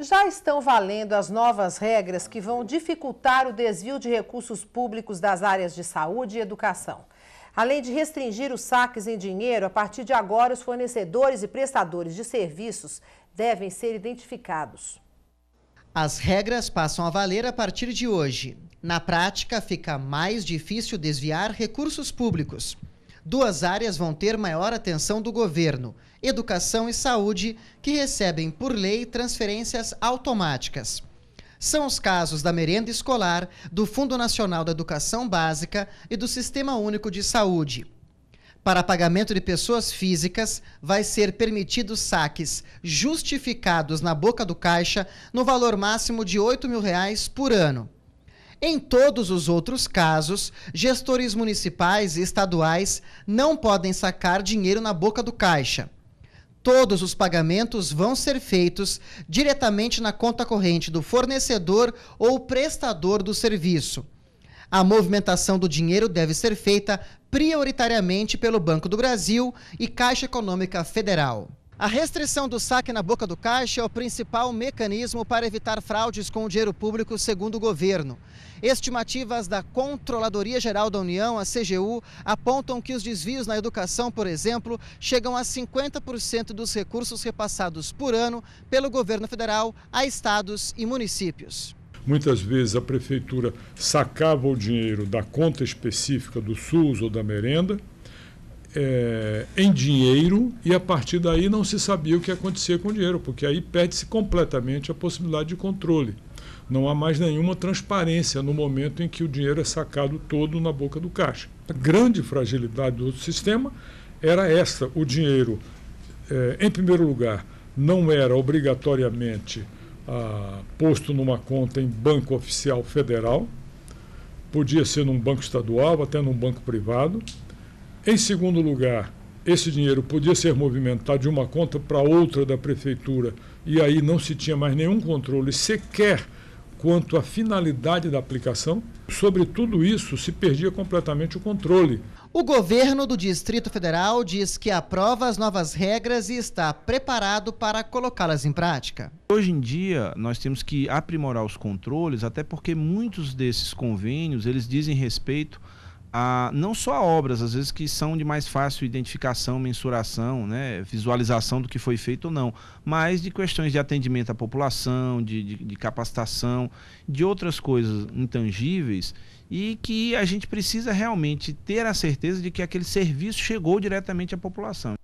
Já estão valendo as novas regras que vão dificultar o desvio de recursos públicos das áreas de saúde e educação. Além de restringir os saques em dinheiro, a partir de agora os fornecedores e prestadores de serviços devem ser identificados. As regras passam a valer a partir de hoje. Na prática, fica mais difícil desviar recursos públicos duas áreas vão ter maior atenção do governo: educação e saúde, que recebem por lei transferências automáticas. São os casos da merenda escolar, do Fundo Nacional da Educação Básica e do Sistema Único de Saúde. Para pagamento de pessoas físicas, vai ser permitido saques justificados na boca do caixa no valor máximo de R$ 8 mil reais por ano. Em todos os outros casos, gestores municipais e estaduais não podem sacar dinheiro na boca do caixa. Todos os pagamentos vão ser feitos diretamente na conta corrente do fornecedor ou prestador do serviço. A movimentação do dinheiro deve ser feita prioritariamente pelo Banco do Brasil e Caixa Econômica Federal. A restrição do saque na boca do caixa é o principal mecanismo para evitar fraudes com o dinheiro público, segundo o governo. Estimativas da Controladoria Geral da União, a CGU, apontam que os desvios na educação, por exemplo, chegam a 50% dos recursos repassados por ano pelo governo federal a estados e municípios. Muitas vezes a prefeitura sacava o dinheiro da conta específica do SUS ou da merenda é, em dinheiro e a partir daí não se sabia o que acontecia com o dinheiro, porque aí perde-se completamente a possibilidade de controle. Não há mais nenhuma transparência no momento em que o dinheiro é sacado todo na boca do caixa. A grande fragilidade do sistema era essa: o dinheiro, é, em primeiro lugar, não era obrigatoriamente ah, posto numa conta em banco oficial federal, podia ser num banco estadual, até num banco privado em segundo lugar, esse dinheiro podia ser movimentado de uma conta para outra da prefeitura e aí não se tinha mais nenhum controle sequer quanto à finalidade da aplicação. Sobre tudo isso, se perdia completamente o controle. O governo do Distrito Federal diz que aprova as novas regras e está preparado para colocá-las em prática. Hoje em dia, nós temos que aprimorar os controles, até porque muitos desses convênios, eles dizem respeito a, não só obras, às vezes que são de mais fácil identificação, mensuração, né, visualização do que foi feito ou não, mas de questões de atendimento à população, de, de, de capacitação, de outras coisas intangíveis e que a gente precisa realmente ter a certeza de que aquele serviço chegou diretamente à população.